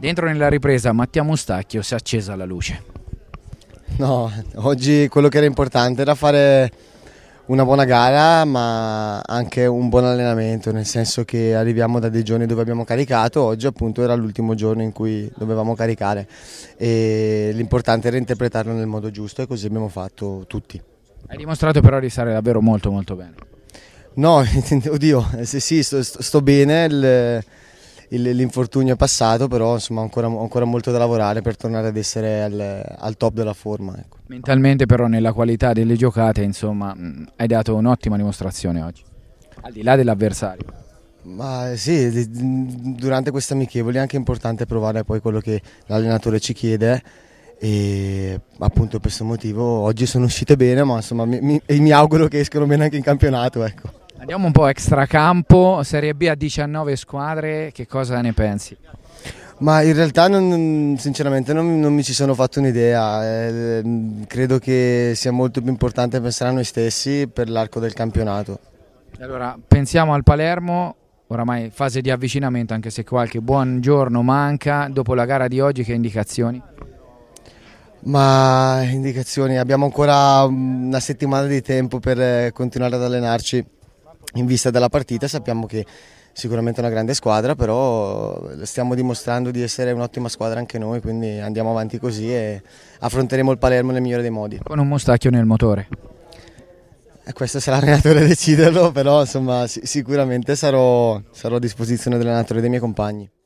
Dentro nella ripresa Mattia Mustacchio si è accesa la luce. No, oggi quello che era importante era fare una buona gara ma anche un buon allenamento, nel senso che arriviamo da dei giorni dove abbiamo caricato, oggi appunto era l'ultimo giorno in cui dovevamo caricare e l'importante era interpretarlo nel modo giusto e così abbiamo fatto tutti. Hai dimostrato però di stare davvero molto molto bene. No, oddio, eh, sì, sì sto, sto bene. Il l'infortunio è passato, però insomma ancora, ancora, molto da lavorare per tornare ad essere al, al top della forma. Ecco. Mentalmente però nella qualità delle giocate insomma hai dato un'ottima dimostrazione oggi, al di là dell'avversario. Ma sì, durante questa amichevole è anche importante provare poi quello che l'allenatore ci chiede e appunto per questo motivo oggi sono uscite bene ma insomma mi, mi, mi auguro che escano bene anche in campionato ecco. Andiamo un po' extracampo, Serie B a 19 squadre, che cosa ne pensi? Ma in realtà non, sinceramente non, non, mi ci sono fatto un'idea, eh, credo che sia molto più importante pensare a noi stessi per l'arco del campionato. Allora, pensiamo al Palermo, oramai fase di avvicinamento anche se qualche buon giorno manca, dopo la gara di oggi che indicazioni? Ma indicazioni, abbiamo ancora una settimana di tempo per eh, continuare ad allenarci in vista della partita sappiamo che sicuramente è una grande squadra, però stiamo dimostrando di essere un'ottima squadra anche noi, quindi andiamo avanti così e affronteremo il Palermo nel migliore dei modi. Con un mostacchio nel motore. E eh, questo sarà l'allenatore a deciderlo, però insomma, sicuramente sarò, sarò a disposizione dell'allenatore e dei miei compagni.